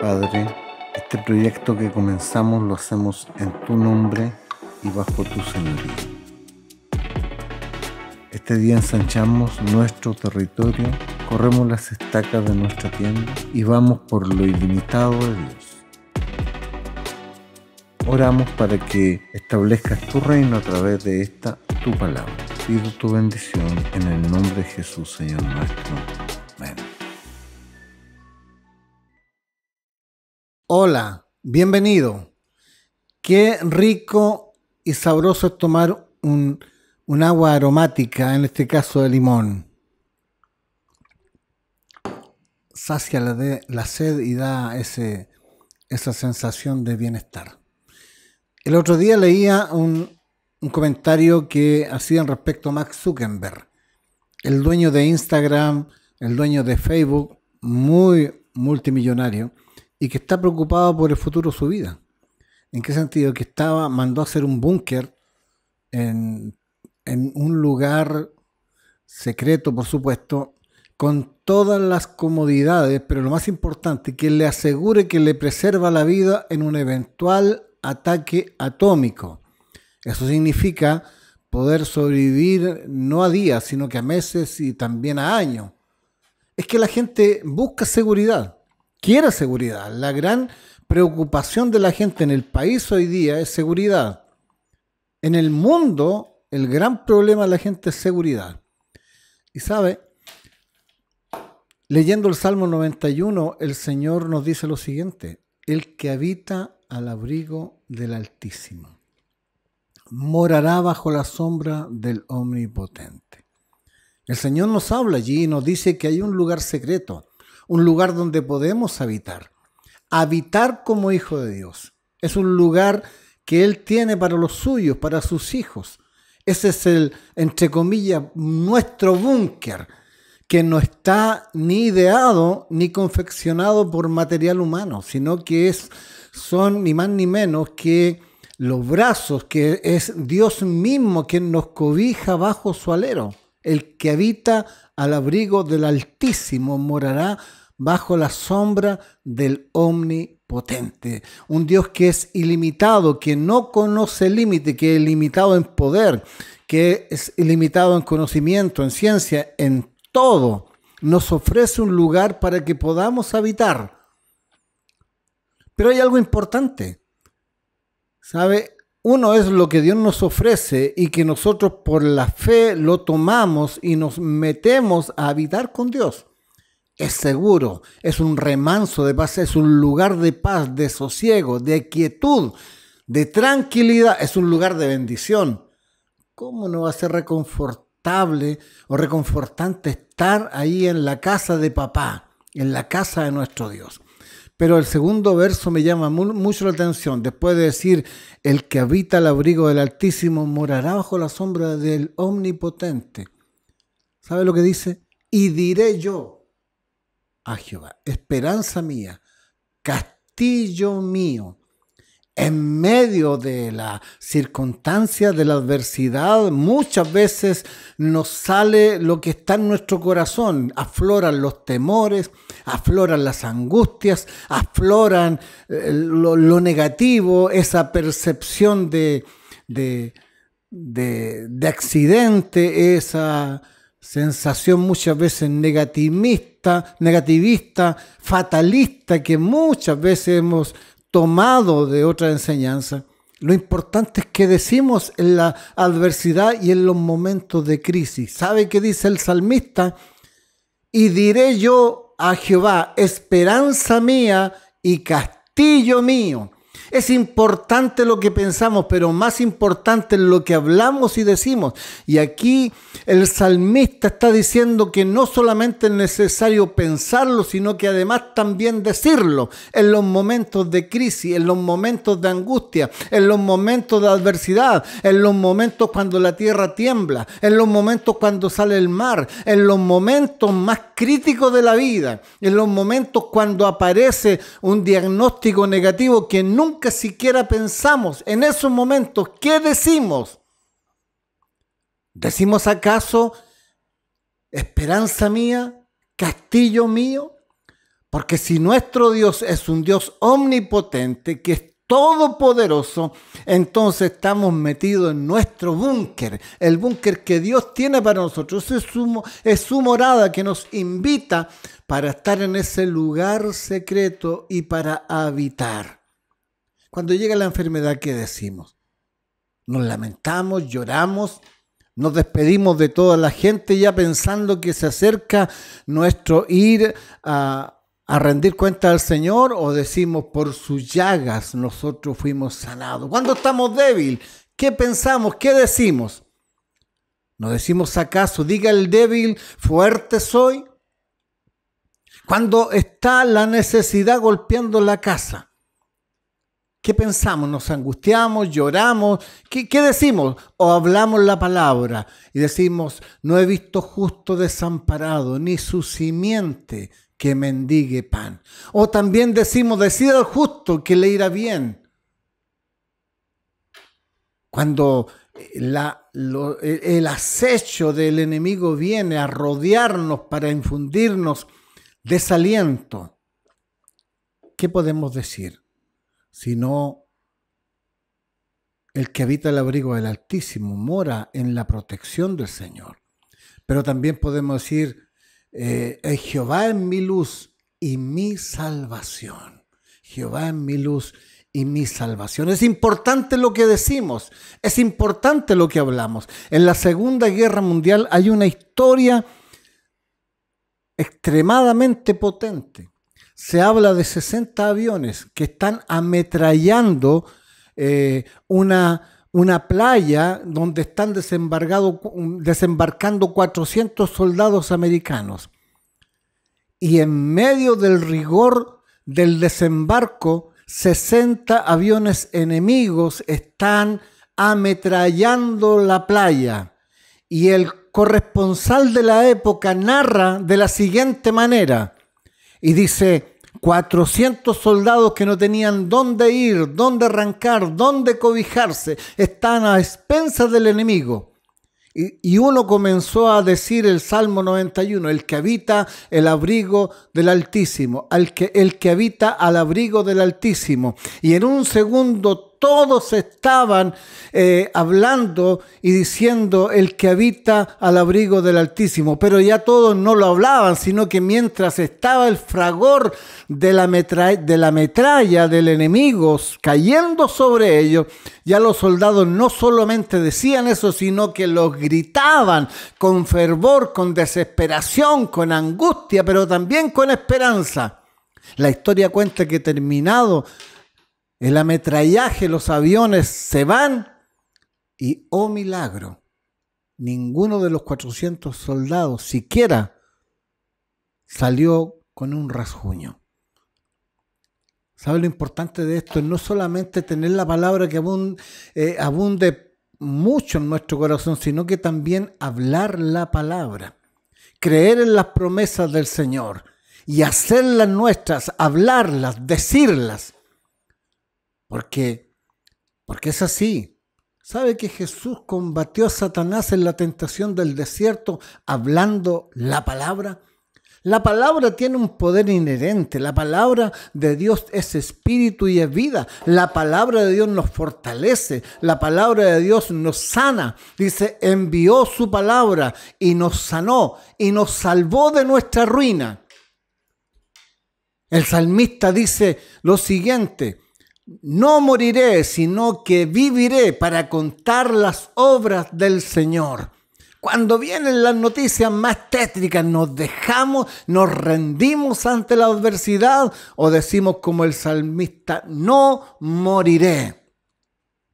Padre, este proyecto que comenzamos lo hacemos en tu nombre y bajo tu señoría. Este día ensanchamos nuestro territorio, corremos las estacas de nuestra tienda y vamos por lo ilimitado de Dios. Oramos para que establezcas tu reino a través de esta tu palabra. Pido tu bendición en el nombre de Jesús, Señor nuestro. Hola, bienvenido. Qué rico y sabroso es tomar un, agua aromática, en este caso de limón. Sacia la, sed y da ese, esa sensación de bienestar. El otro día leía un, un comentario que hacían respecto a Max Zuckerberg, el dueño de Instagram, el dueño de Facebook, muy multimillonario y que está preocupado por el futuro de su vida. ¿En qué sentido? Que estaba, mandó a hacer un búnker en, en un lugar secreto, por supuesto, con todas las comodidades, pero lo más importante, que le asegure que le preserva la vida en un eventual ataque atómico. Eso significa poder sobrevivir no a días, sino que a meses y también a años. Es que la gente busca seguridad. Quiera seguridad. La gran preocupación de la gente en el país hoy día es seguridad. En el mundo, el gran problema de la gente es seguridad. Y sabe, leyendo el Salmo 91, el Señor nos dice lo siguiente, el que habita al abrigo del Altísimo morará bajo la sombra del Omnipotente. El Señor nos habla allí y nos dice que hay un lugar secreto, un lugar donde podemos habitar. Habitar como hijo de Dios. Es un lugar que Él tiene para los suyos, para sus hijos. Ese es el, entre comillas, nuestro búnker, que no está ni ideado ni confeccionado por material humano, sino que es, son ni más ni menos que los brazos, que es Dios mismo quien nos cobija bajo su alero. El que habita al abrigo del Altísimo morará bajo la sombra del omnipotente. Un Dios que es ilimitado, que no conoce límite, que es ilimitado en poder, que es ilimitado en conocimiento, en ciencia, en todo. Nos ofrece un lugar para que podamos habitar. Pero hay algo importante. ¿Sabe? Uno es lo que Dios nos ofrece y que nosotros por la fe lo tomamos y nos metemos a habitar con Dios es seguro, es un remanso de paz, es un lugar de paz, de sosiego, de quietud, de tranquilidad, es un lugar de bendición. ¿Cómo no va a ser reconfortable o reconfortante estar ahí en la casa de papá, en la casa de nuestro Dios? Pero el segundo verso me llama mucho la atención. Después de decir, el que habita el abrigo del Altísimo morará bajo la sombra del Omnipotente. ¿Sabe lo que dice? Y diré yo, Ah, Jehová. Esperanza mía, castillo mío. En medio de la circunstancia, de la adversidad, muchas veces nos sale lo que está en nuestro corazón. Afloran los temores, afloran las angustias, afloran eh, lo, negativo, esa percepción de, de accidente, esa sensación muchas veces negativista, negativista, fatalista que muchas veces hemos tomado de otra enseñanza. Lo importante es que decimos en la adversidad y en los momentos de crisis. ¿Sabe qué dice el salmista? Y diré yo a Jehová, esperanza mía y castillo mío. Es importante lo que pensamos, pero más importante es lo que hablamos y decimos. Y aquí el salmista está diciendo que no solamente es necesario pensarlo, sino que además también decirlo en los momentos de crisis, en los momentos de angustia, en los momentos de adversidad, en los momentos cuando la tierra tiembla, en los momentos cuando sale el mar, en los momentos más críticos de la vida, en los momentos cuando aparece un diagnóstico negativo que nunca nunca siquiera pensamos en esos momentos qué decimos. ¿Decimos acaso, esperanza mía, castillo mío? Porque si nuestro Dios es un Dios omnipotente, que es todopoderoso, entonces estamos metidos en nuestro búnker, el búnker que Dios tiene para nosotros. Es su, es su morada que nos invita para estar en ese lugar secreto y para habitar. Cuando llega la enfermedad, ¿qué decimos? Nos lamentamos, lloramos, nos despedimos de toda la gente ya pensando que se acerca nuestro ir a, rendir cuenta al Señor o decimos, por sus llagas nosotros fuimos sanados. Cuando estamos débil, ¿qué pensamos? ¿Qué decimos? ¿Nos decimos acaso, diga el débil, fuerte soy? Cuando está la necesidad golpeando la casa, ¿Qué pensamos? ¿Nos angustiamos? ¿Lloramos? ¿Qué, decimos? ¿O hablamos la palabra y decimos, no he visto justo desamparado, ni su simiente que mendigue pan? O también decimos, decida al justo que le irá bien. Cuando eh, e, el acecho del enemigo viene a rodearnos para infundirnos desaliento, ¿qué podemos decir? sino el que habita el abrigo del Altísimo mora en la protección del Señor. Pero también podemos decir, eh, eh, Jehová es mi luz y mi salvación. Jehová es mi luz y mi salvación. Es importante lo que decimos, es importante lo que hablamos. En la Segunda Guerra Mundial hay una historia extremadamente potente se habla de 60 aviones que están ametrallando eh, una, playa donde están desembarcando 400 soldados americanos. Y en medio del rigor del desembarco, 60 aviones enemigos están ametrallando la playa. Y el corresponsal de la época narra de la siguiente manera y dice, 400 soldados que no tenían dónde ir, dónde arrancar, dónde cobijarse, están a expensas del enemigo. Y, uno comenzó a decir el Salmo 91, el que habita el abrigo del Altísimo, al que, el que habita al abrigo del Altísimo. Y en un segundo todos estaban eh, hablando y diciendo el que habita al abrigo del Altísimo, pero ya todos no lo hablaban, sino que mientras estaba el fragor de la, de la metralla del enemigo cayendo sobre ellos, ya los soldados no solamente decían eso, sino que los gritaban con fervor, con desesperación, con angustia, pero también con esperanza. La historia cuenta que terminado el ametrallaje, los aviones se van y, oh milagro, ninguno de los 400 soldados siquiera salió con un rasguño. ¿Sabe lo importante de esto? No solamente tener la palabra que eh, abunde mucho en nuestro corazón, sino que también hablar la palabra, creer en las promesas del Señor y hacerlas nuestras, hablarlas, decirlas porque, porque es así. ¿Sabe que Jesús combatió a Satanás en la tentación del desierto hablando la palabra? La palabra tiene un poder inherente. La palabra de Dios es espíritu y es vida. La palabra de Dios nos fortalece. La palabra de Dios nos sana. Dice, envió su palabra y nos sanó y nos salvó de nuestra ruina. El salmista dice lo siguiente no moriré, sino que viviré para contar las obras del Señor. Cuando vienen las noticias más tétricas, nos dejamos, nos rendimos ante la adversidad o decimos como el salmista, no moriré.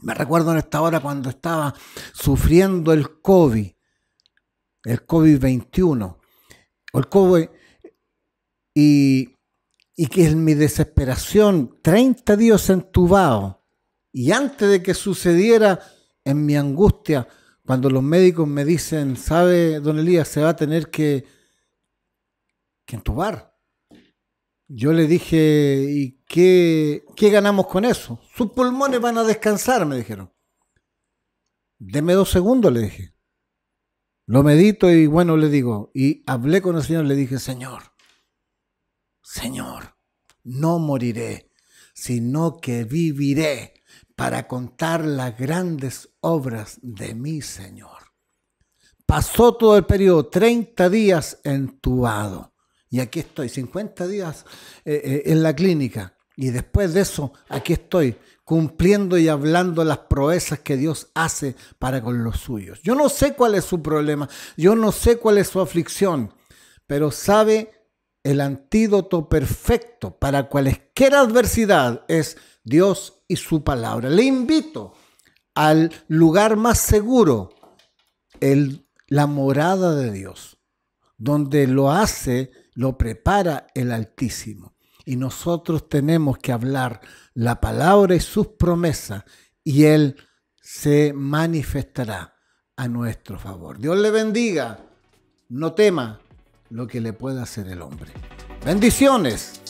Me recuerdo en esta hora cuando estaba sufriendo el COVID, el COVID-21, el COVID, y y que en mi desesperación, 30 días entubado, y antes de que sucediera, en mi angustia, cuando los médicos me dicen, sabe, don Elías, se va a tener que, que entubar. Yo le dije, ¿y qué, qué ganamos con eso? Sus pulmones van a descansar, me dijeron. Deme dos segundos, le dije. Lo medito y bueno, le digo, y hablé con el Señor, le dije, Señor, Señor, no moriré, sino que viviré para contar las grandes obras de mi Señor. Pasó todo el periodo, 30 días entubado. Y aquí estoy, 50 días eh, eh, en la clínica. Y después de eso, aquí estoy, cumpliendo y hablando las proezas que Dios hace para con los suyos. Yo no sé cuál es su problema, yo no sé cuál es su aflicción, pero sabe el antídoto perfecto para cualquier adversidad es Dios y su palabra. Le invito al lugar más seguro, la morada de Dios, donde lo hace, lo prepara el Altísimo. Y nosotros tenemos que hablar la palabra y sus promesas, y Él se manifestará a nuestro favor. Dios le bendiga, no tema, lo que le pueda hacer el hombre. Bendiciones.